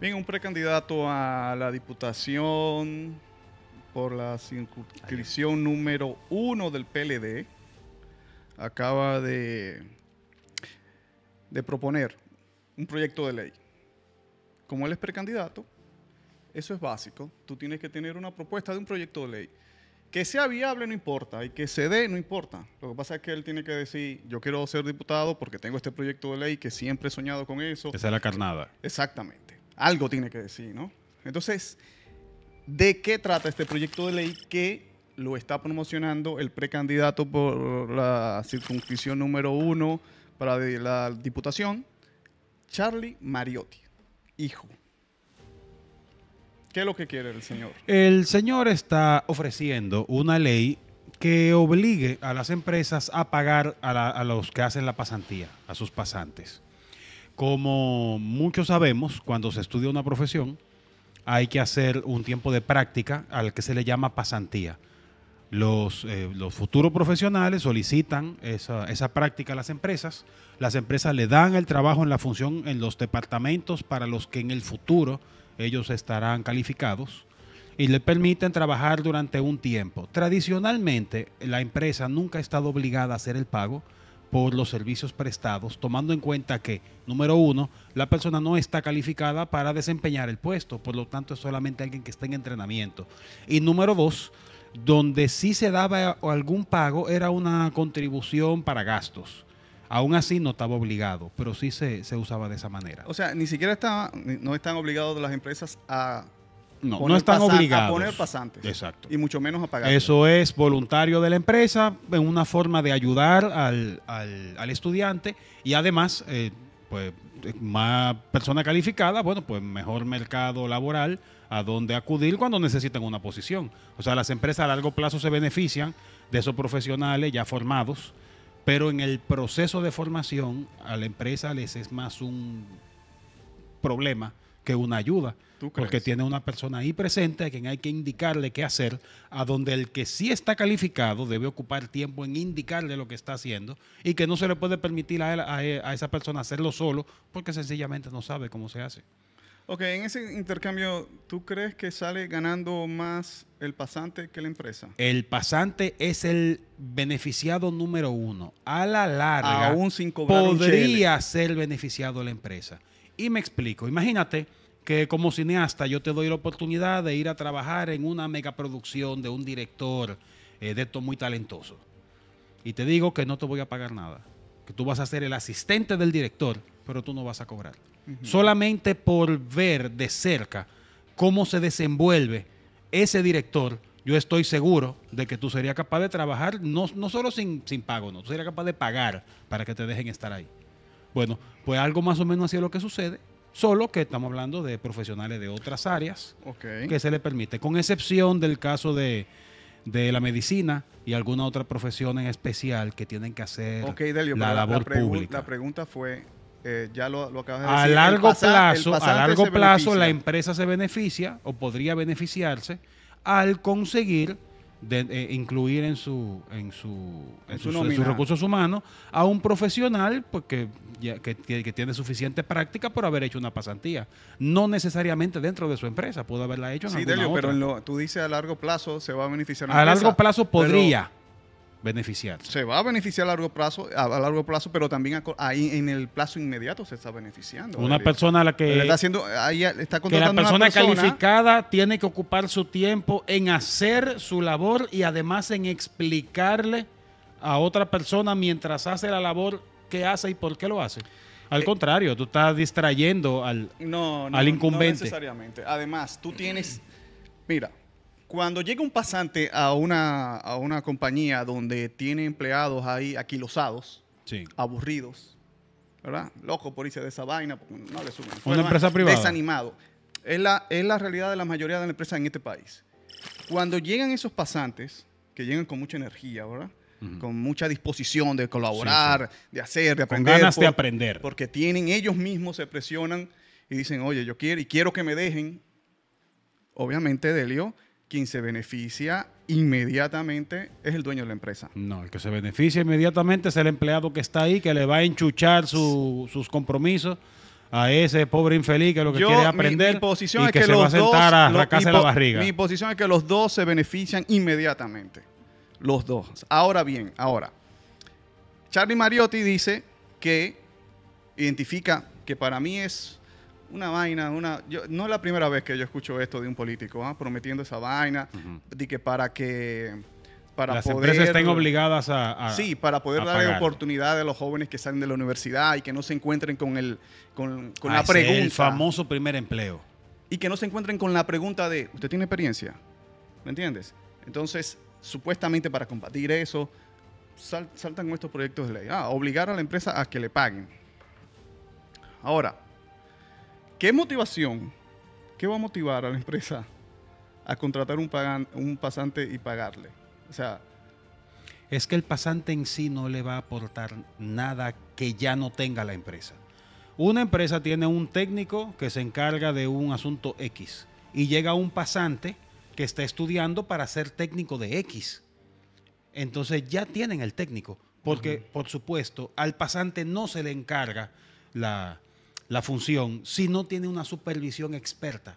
Bien, un precandidato a la Diputación por la circunscripción número uno del PLD acaba de, de proponer un proyecto de ley. Como él es precandidato, eso es básico. Tú tienes que tener una propuesta de un proyecto de ley. Que sea viable no importa y que se dé no importa. Lo que pasa es que él tiene que decir, yo quiero ser diputado porque tengo este proyecto de ley que siempre he soñado con eso. Esa es la carnada. Exactamente. Algo tiene que decir, ¿no? Entonces, ¿de qué trata este proyecto de ley que lo está promocionando el precandidato por la circunscripción número uno para la diputación, Charlie Mariotti, hijo? ¿Qué es lo que quiere el señor? El señor está ofreciendo una ley que obligue a las empresas a pagar a, los que hacen la pasantía, a sus pasantes. Como muchos sabemos, cuando se estudia una profesión, hay que hacer un tiempo de práctica al que se le llama pasantía. Eh, los, futuros profesionales solicitan esa, esa, práctica a las empresas. Las empresas le dan el trabajo en la función en los departamentos para los que en el futuro ellos estarán calificados y le permiten trabajar durante un tiempo. Tradicionalmente, la empresa nunca ha estado obligada a hacer el pago, por los servicios prestados, tomando en cuenta que, número uno, la persona no está calificada para desempeñar el puesto, por lo tanto es solamente alguien que está en entrenamiento. Y número dos, donde sí se daba algún pago era una contribución para gastos. Aún así no estaba obligado, pero sí se, usaba de esa manera. O sea, ni siquiera está, no están obligados las empresas a no, no están obligados. A poner pasantes. Exacto. Y mucho menos a pagar. Eso es voluntario de la empresa, en una forma de ayudar al, estudiante y además, eh, pues, eh, más persona calificada, bueno, pues mejor mercado laboral a donde acudir cuando necesitan una posición. O sea, las empresas a largo plazo se benefician de esos profesionales ya formados, pero en el proceso de formación a la empresa les es más un problema que una ayuda. Porque tiene una persona ahí presente a quien hay que indicarle qué hacer, a donde el que sí está calificado debe ocupar tiempo en indicarle lo que está haciendo y que no se le puede permitir a, esa persona hacerlo solo porque sencillamente no sabe cómo se hace. Ok, en ese intercambio, ¿tú crees que sale ganando más el pasante que la empresa? El pasante es el beneficiado número uno. A la larga, podría ser beneficiado la empresa. Y me explico, imagínate que como cineasta yo te doy la oportunidad de ir a trabajar en una megaproducción de un director eh, de esto muy talentoso. Y te digo que no te voy a pagar nada, que tú vas a ser el asistente del director, pero tú no vas a cobrar. Solamente por ver de cerca cómo se desenvuelve ese director, yo estoy seguro de que tú serías capaz de trabajar, no, no solo sin, sin pago, no, tú serías capaz de pagar para que te dejen estar ahí. Bueno, pues algo más o menos así es lo que sucede, solo que estamos hablando de profesionales de otras áreas que se les permite, con excepción del caso de, la medicina y alguna otra profesión en especial que tienen que hacer la labor pública. La pregunta fue, eh, ya lo, acabas de a decir. Largo plazo, a largo plazo, la empresa se beneficia o podría beneficiarse al conseguir de, eh, incluir en su en su, en, su, sus recursos humanos a un profesional pues, que, ya, que, tiene suficiente práctica por haber hecho una pasantía. No necesariamente dentro de su empresa, pudo haberla hecho en sí, alguna Delio, pero tú dices a largo plazo se va a beneficiar. A empresa, largo plazo podría. Se va a beneficiar a largo plazo, a, largo plazo, pero también ahí en el plazo inmediato se está beneficiando. Una persona a la que está haciendo, está la persona, calificada tiene que ocupar su tiempo en hacer su labor y además en explicarle a otra persona mientras hace la labor qué hace y por qué lo hace. Al eh, contrario, tú estás distrayendo al, no, incumbente. No necesariamente. Además, tú tienes, mira, cuando llega un pasante a una, compañía donde tiene empleados ahí aquilosados, aburridos, ¿verdad? Loco por irse de esa vaina, no le suben. Una empresa privada. Desanimado. Es la, es la realidad de la mayoría de las empresas en este país. Cuando llegan esos pasantes, que llegan con mucha energía, ¿verdad? Con mucha disposición de colaborar, de hacer, de aprender. Con ganas de aprender. Porque tienen ellos mismos, se presionan y dicen, oye, yo quiero y quiero que me dejen. Obviamente, Delio quien se beneficia inmediatamente es el dueño de la empresa. No, el que se beneficia inmediatamente es el empleado que está ahí, que le va a enchuchar sus compromisos a ese pobre infeliz que lo que quiere aprender y que, se va a sentar a la barriga. Mi posición es que los dos se benefician inmediatamente. Los dos. Ahora bien, ahora. Charlie Mariotti dice que identifica que para mí es una vaina, una, no es la primera vez que yo escucho esto de un político, ¿ah? prometiendo esa vaina, de que para que para las empresas estén obligadas a, sí para poder darle oportunidad a los jóvenes que salen de la universidad y que no se encuentren con el con, ah, la pregunta el famoso primer empleo y que no se encuentren con la pregunta de usted tiene experiencia ¿me entiendes? Entonces supuestamente para combatir eso saltan estos proyectos de ley ah, obligar a la empresa a que le paguen ahora ¿Qué motivación? ¿Qué va a motivar a la empresa a contratar un, pasante y pagarle? O sea... Es que el pasante en sí no le va a aportar nada que ya no tenga la empresa. Una empresa tiene un técnico que se encarga de un asunto X y llega un pasante que está estudiando para ser técnico de X. Entonces ya tienen el técnico, porque por supuesto al pasante no se le encarga la, la función si no tiene una supervisión experta.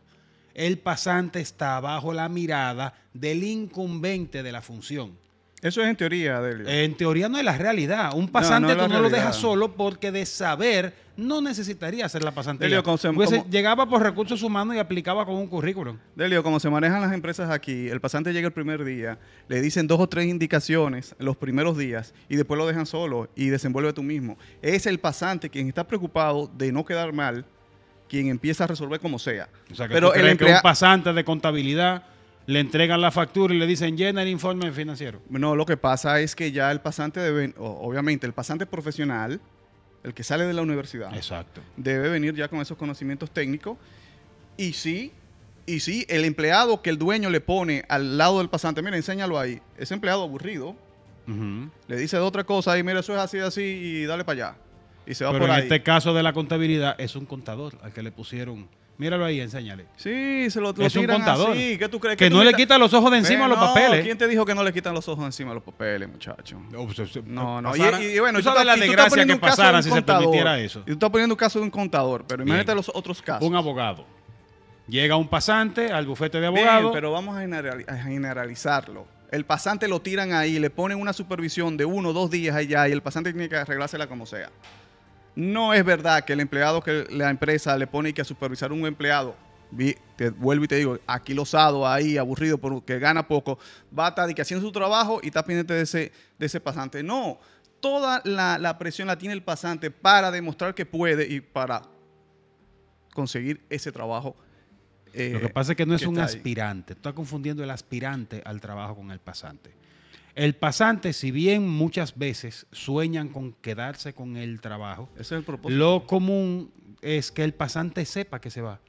El pasante está bajo la mirada del incumbente de la función. Eso es en teoría, Delio. En teoría no es la realidad. Un pasante no, tú no lo dejas solo porque de saber no necesitaría ser la pasantía. Delio, como llegaba por recursos humanos y aplicaba con un currículum. Delio, como se manejan las empresas aquí, el pasante llega el primer día, le dicen dos o tres indicaciones los primeros días y después lo dejan solo y desenvuelve tú mismo. Es el pasante quien está preocupado de no quedar mal, quien empieza a resolver como sea. O sea que Pero el pasante de contabilidad le entregan la factura y le dicen llena el informe financiero. No, lo que pasa es que ya el pasante debe, obviamente, el pasante profesional, el que sale de la universidad, Exacto. debe venir ya con esos conocimientos técnicos y sí, y sí, el empleado que el dueño le pone al lado del pasante, mira, enséñalo ahí, ese empleado aburrido le dice de otra cosa y mira, eso es así, así y dale para allá. Y se va Pero en este caso de la contabilidad es un contador al que le pusieron Míralo ahí, enséñale. Sí, se lo, Es un contador. así. ¿Qué tú crees? Que, no le quita los ojos de encima a los papeles. ¿Quién te dijo que no le quitan los ojos de encima a los papeles, muchacho? No, pues, No, Y, bueno, tú la desgracia que si se permitiera eso. estás poniendo un caso de un contador, pero imagínate los otros casos. Un abogado. Llega un pasante al bufete de Bien, abogados. pero vamos a a generalizarlo. El pasante lo tiran ahí, le ponen una supervisión de uno o dos días allá y el pasante tiene que arreglársela como sea. No es verdad que el empleado que la empresa le pone que a supervisar a un empleado, te vuelvo y te digo, aquí losado, ahí aburrido, porque gana poco, va a estar que haciendo su trabajo y está pendiente de ese, de ese pasante. No, toda la, presión la tiene el pasante para demostrar que puede y para conseguir ese trabajo lo que eh, pasa es que no es un aspirante. está confundiendo el aspirante al trabajo con el pasante. El pasante, si bien muchas veces sueñan con quedarse con el trabajo, lo común es que el pasante sepa que se va.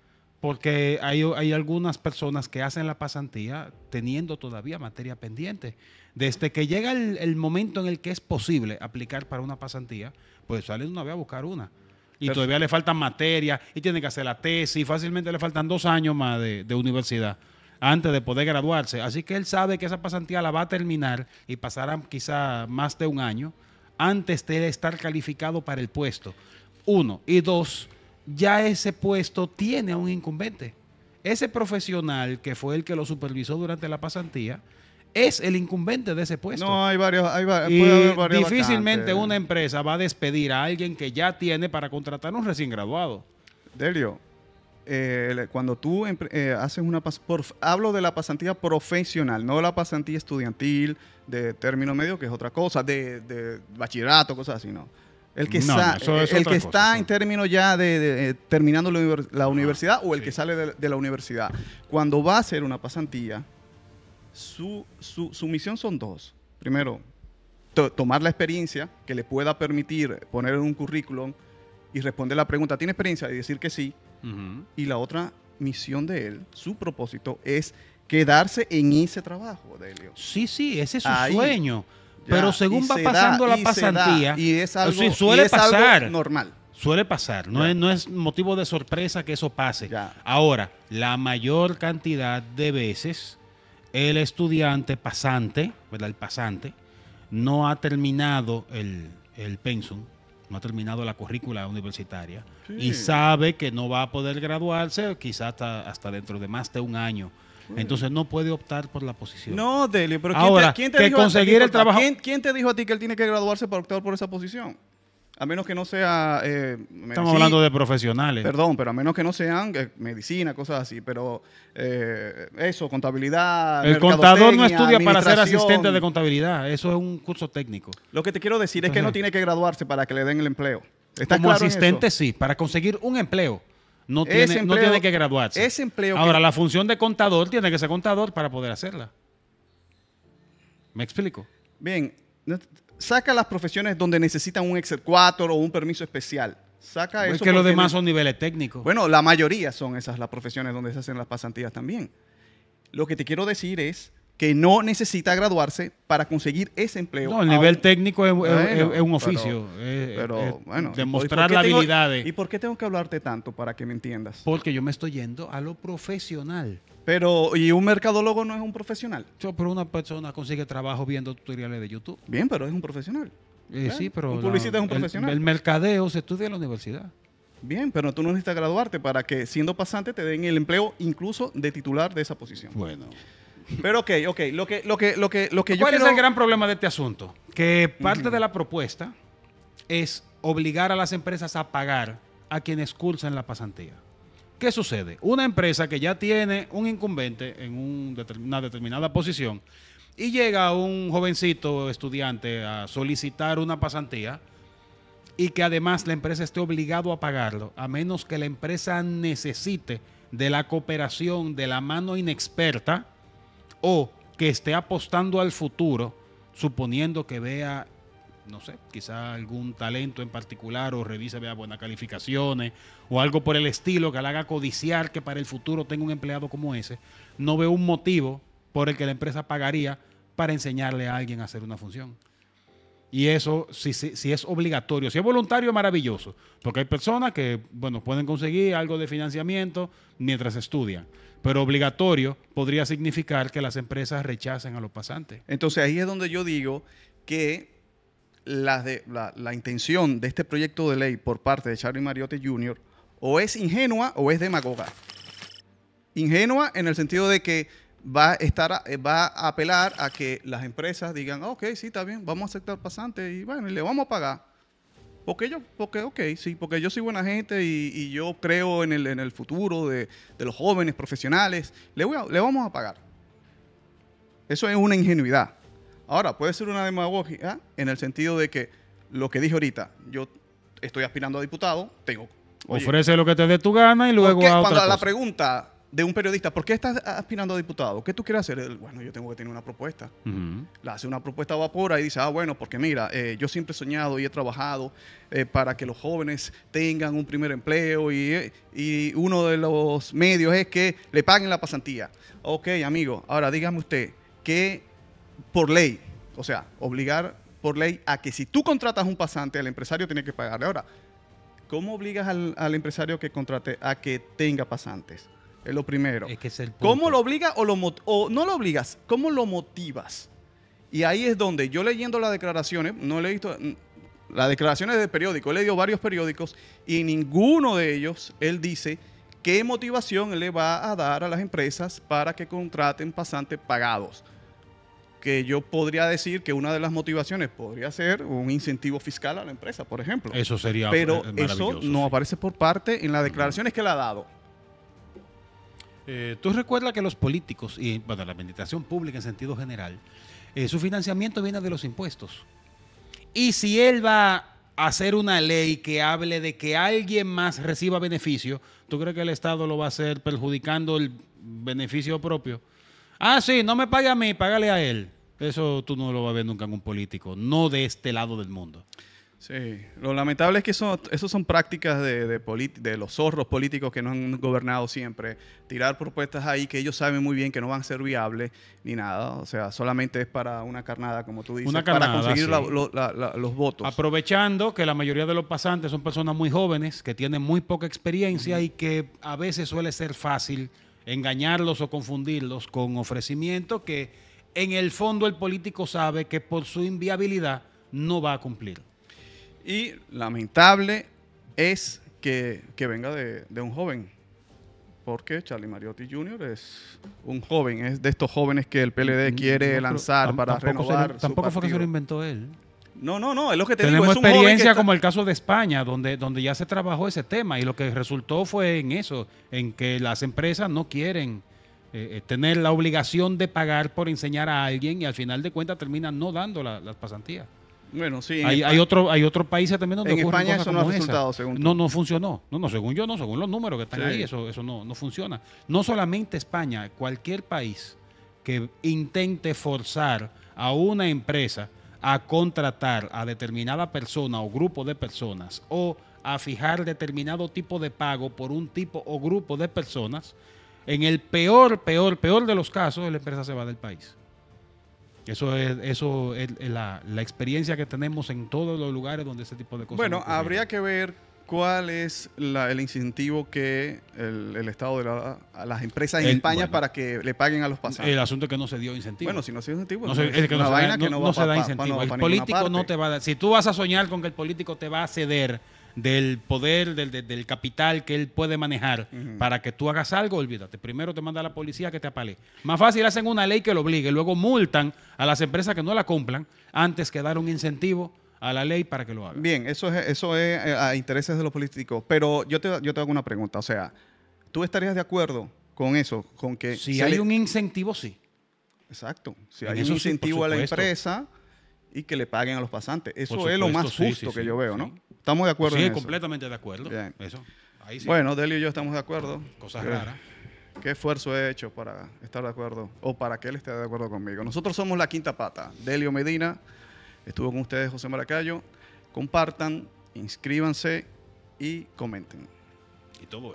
Porque hay, algunas personas que hacen la pasantía teniendo todavía materia pendiente. Desde que llega el, momento en el que es posible aplicar para una pasantía, pues salen una vez a buscar una. Y todavía le faltan materia, y tiene que hacer la tesis. Fácilmente le faltan dos años más de, de universidad antes de poder graduarse. Así que él sabe que esa pasantía la va a terminar y pasará quizá más de un año antes de estar calificado para el puesto. Uno. Y dos, ya ese puesto tiene a un incumbente. Ese profesional que fue el que lo supervisó durante la pasantía es el incumbente de ese puesto. No, hay varios. Hay varios difícilmente una empresa va a despedir a alguien que ya tiene para contratar a un recién graduado. Delio, eh, cuando tú eh, haces una por, hablo de la pasantía profesional, no la pasantía estudiantil de término medio, que es otra cosa, de, bachillerato, cosas así, no. El que, el que está en términos ya de, eh, terminando la, ah, universidad o el que sale de, la universidad. Cuando va a hacer una pasantía, su, su, misión son dos. Primero, tomar la experiencia que le pueda permitir poner en un currículum y responder la pregunta, ¿tiene experiencia? Y decir que sí. Y la otra misión de él, su propósito, es quedarse en ese trabajo, Sí, sí, ese es su sueño. pero según va pasando la pasantía, suele es pasar. normal. Suele pasar, no es, motivo de sorpresa que eso pase. Ahora, la mayor cantidad de veces el estudiante pasante, ¿verdad? El pasante no ha terminado el, el pensum no ha terminado la currícula universitaria y sabe que no va a poder graduarse quizás hasta, hasta dentro de más de un año. Entonces no puede optar por la posición. No, Deli, pero conseguir el trabajo? ¿quién, te dijo a ti que él tiene que graduarse para optar por esa posición? a menos que no sea... Eh, Estamos hablando de profesionales. Perdón, pero a menos que no sean eh, medicina, cosas así, pero eh, eso, contabilidad. El contador no estudia para ser asistente de contabilidad, eso es un curso técnico. Lo que te quiero decir es que no tiene que graduarse para que le den el empleo. Está como asistente sí, para conseguir un empleo. No tiene, que graduarse. Ese empleo Ahora, la función de contador tiene que ser contador para poder hacerla. ¿Me explico? Bien, saca las profesiones donde necesitan un Excel 4 o un permiso especial. Saca eso. Es que los demás son niveles técnicos. Bueno, la mayoría son esas las profesiones donde se hacen las pasantías también. Lo que te quiero decir es que no necesita graduarse para conseguir ese empleo. No, el nivel técnico es, un oficio. Pero, bueno. Demostrar la habilidades. ¿Y por qué tengo que hablarte tanto para que me entiendas? Porque yo me estoy yendo a lo profesional. Pero, ¿y un mercadólogo no es un profesional? Yo, pero una persona consigue trabajo viendo tutoriales de YouTube. Bien, pero es un profesional. Eh, sí, pero. Un publicista es un profesional. El, el mercadeo se estudia en la universidad. Bien, pero tú no necesitas graduarte para que siendo pasante te den el empleo incluso de titular de esa posición. Bueno. Pero ok, ok. Lo que, lo que, lo que, lo que yo ¿Cuál es el gran problema de este asunto? Que parte de la propuesta es obligar a las empresas a pagar a quienes cursan la pasantía. ¿Qué sucede? Una empresa que ya tiene un incumbente en una determinada posición y llega un jovencito estudiante a solicitar una pasantía y que además la empresa esté obligado a pagarlo, a menos que la empresa necesite de la cooperación de la mano inexperta o que esté apostando al futuro, suponiendo que vea, no sé, quizá algún talento en particular o revisa, vea buenas calificaciones o algo por el estilo que le haga codiciar que para el futuro tenga un empleado como ese, no veo un motivo por el que la empresa pagaría para enseñarle a alguien a hacer una función. Y eso, si, es obligatorio, si es voluntario, maravilloso. Porque hay personas que, bueno, pueden conseguir algo de financiamiento mientras estudian. Pero obligatorio podría significar que las empresas rechacen a los pasantes. Entonces ahí es donde yo digo que la, de, la, la intención de este proyecto de ley por parte de Charlie Mariotti Jr. o es ingenua o es demagoga. Ingenua en el sentido de que va a, estar eh, va a apelar a que las empresas digan, ah, ok, sí, está bien, vamos a aceptar pasantes y bueno, le vamos a pagar. Porque yo, porque, ok, sí, porque yo soy buena gente y, yo creo en el, en el futuro de, los jóvenes profesionales, le, voy le vamos a pagar. Eso es una ingenuidad. Ahora, puede ser una demagogia en el sentido de que lo que dije ahorita, yo estoy aspirando a diputado, tengo... Ofrece lo que te dé tu gana y luego... Porque a cuando la pregunta de un periodista, ¿por qué estás aspirando a diputado? ¿Qué tú quieres hacer? bueno, yo tengo que tener una propuesta. Le La hace una propuesta vapora y dice, ah, bueno, porque mira, eh, yo siempre he soñado y he trabajado eh, para que los jóvenes tengan un primer empleo eh, y, uno de los medios es que le paguen la pasantía. Ok, amigo, ahora dígame usted que por ley, o sea, obligar por ley a que si tú contratas un pasante, el empresario tiene que pagarle. Ahora, ¿cómo obligas al, al empresario que contrate a que tenga pasantes? Es lo primero. Es que es el ¿Cómo lo obligas o, lo no lo obligas? ¿Cómo lo motivas? Y ahí es donde yo leyendo las declaraciones, no he leído, las declaraciones de periódico, he leído varios periódicos y ninguno de ellos, él dice qué motivación le va a dar a las empresas para que contraten pasantes pagados. Que yo podría decir que una de las motivaciones podría ser un incentivo fiscal a la empresa, por ejemplo. Eso sería Pero eh, eso no aparece por parte en las declaraciones que le ha dado. Eh, tú recuerdas que los políticos, y bueno, la administración pública en sentido general, eh, su financiamiento viene de los impuestos. Y si él va a hacer una ley que hable de que alguien más reciba beneficio, ¿tú crees que el Estado lo va a hacer perjudicando el beneficio propio? Ah, sí, no me pague a mí, págale a él. Eso tú no lo vas a ver nunca en un político, no de este lado del mundo. Sí, lo lamentable es que eso, son prácticas de, de, los zorros políticos que no han gobernado siempre. Tirar propuestas ahí que ellos saben muy bien que no van a ser viables ni nada. O sea, solamente es para una carnada, como tú dices, para conseguir los votos. Aprovechando que la mayoría de los pasantes son personas muy jóvenes, que tienen muy poca experiencia y que a veces suele ser fácil engañarlos o confundirlos con ofrecimientos que en el fondo el político sabe que por su inviabilidad no va a cumplir. Y lamentable es que, venga de, un joven, porque Charlie Mariotti Jr. es un joven, es de estos jóvenes que el PLD mm, mm, quiere lanzar para renovar. tampoco fue que se lo inventó él. No, no, no, es lo que te Tenemos digo. Es experiencia como el caso de España, donde, donde ya se trabajó ese tema y lo que resultó fue en eso, en que las empresas no quieren eh, eh, tener la obligación de pagar por enseñar a alguien y al final de cuentas terminan no dando las pasantías. Bueno, sí. Hay, hay, otro, hay otros países también donde en España eso no ha resultado, según No, no funcionó. No, no, según yo no, según los números que están ahí, eso, eso no, no funciona. No solamente España, cualquier país que intente forzar a una empresa a contratar a determinada persona o grupo de personas o a fijar determinado tipo de pago por un tipo o grupo de personas, en el peor, peor, peor de los casos, la empresa se va del país. Eso es, eso eh, la, la, experiencia que tenemos en todos los lugares donde ese tipo de cosas. Bueno, habría que ver cuál es la, el incentivo que el, Estado de a las empresas en España para que le paguen a los pasajeros. El asunto es que no se dio incentivo. Bueno, si no se dio incentivo, no se, es no vaina que no, se da incentivo. el político no te va Si tú vas a soñar con que el político te va a ceder del poder, del, capital que él puede manejar para que tú hagas algo, olvídate. Primero te manda a la policía que te apale. Más fácil hacen una ley que lo obligue, luego multan a las empresas que no la cumplan antes que dar un incentivo a la ley para que lo hagan. Bien, eso es, eso es eh, a intereses de los políticos. Pero yo te, yo te hago una pregunta. O sea, ¿tú estarías de acuerdo con eso? Con que si hay un incentivo, sí. Exacto. Si hay un incentivo a la empresa y que le paguen a los pasantes. Eso es lo más justo que yo veo, ¿no? Estamos de acuerdo en eso. Sí, completamente de acuerdo. bueno, Delio y yo estamos de acuerdo. Cosas raras. ¿Qué esfuerzo he hecho para estar de acuerdo o para que él esté de acuerdo conmigo? Nosotros somos la quinta pata. Delio Medina, estuvo con ustedes José Maracayo. Compartan, inscríbanse y comenten. Y todo.